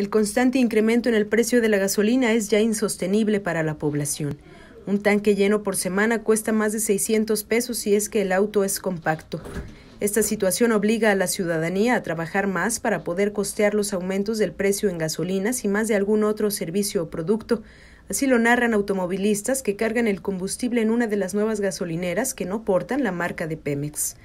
El constante incremento en el precio de la gasolina es ya insostenible para la población. Un tanque lleno por semana cuesta más de 600 pesos si es que el auto es compacto. Esta situación obliga a la ciudadanía a trabajar más para poder costear los aumentos del precio en gasolinas y más de algún otro servicio o producto. Así lo narran automovilistas que cargan el combustible en una de las nuevas gasolineras que no portan la marca de Pemex.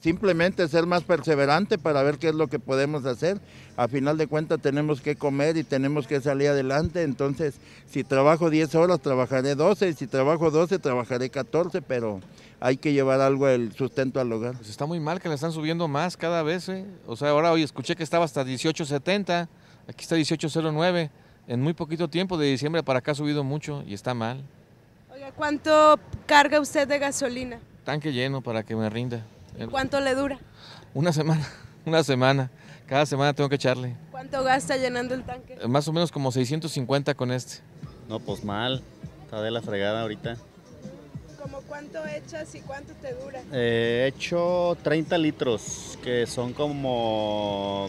Simplemente ser más perseverante para ver qué es lo que podemos hacer. A final de cuentas tenemos que comer y tenemos que salir adelante. Entonces, si trabajo 10 horas, trabajaré 12. Si trabajo 12, trabajaré 14. Pero hay que llevar algo, el sustento al hogar. Pues está muy mal que le están subiendo más cada vez. ¿eh? O sea, ahora hoy escuché que estaba hasta 18.70. Aquí está 18.09. En muy poquito tiempo, de diciembre para acá ha subido mucho y está mal. Oiga, ¿cuánto carga usted de gasolina? Tanque lleno para que me rinda. ¿Cuánto le dura? Una semana, una semana. Cada semana tengo que echarle. ¿Cuánto gasta llenando el tanque? Eh, más o menos como 650 con este. No, pues mal. Está de la fregada ahorita. ¿Cómo cuánto echas y cuánto te dura? He hecho 30 litros, que son como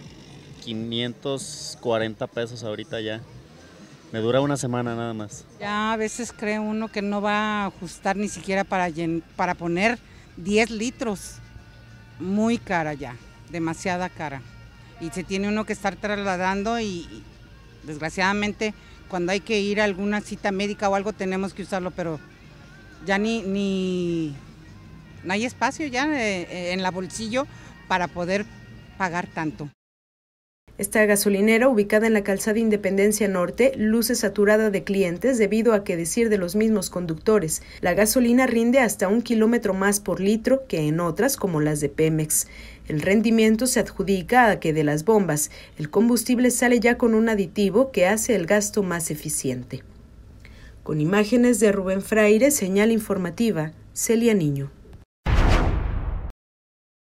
540 pesos ahorita ya. Me dura una semana nada más. Ya a veces cree uno que no va a ajustar ni siquiera para, para poner 10 litros muy cara ya, demasiada cara. Y se tiene uno que estar trasladando y desgraciadamente cuando hay que ir a alguna cita médica o algo tenemos que usarlo, pero ya ni, ni no hay espacio ya eh, eh, en la bolsillo para poder pagar tanto. Esta gasolinera, ubicada en la calzada Independencia Norte, luce saturada de clientes debido a que decir de los mismos conductores, la gasolina rinde hasta un kilómetro más por litro que en otras como las de Pemex. El rendimiento se adjudica a que de las bombas el combustible sale ya con un aditivo que hace el gasto más eficiente. Con imágenes de Rubén Fraire, señal informativa, Celia Niño.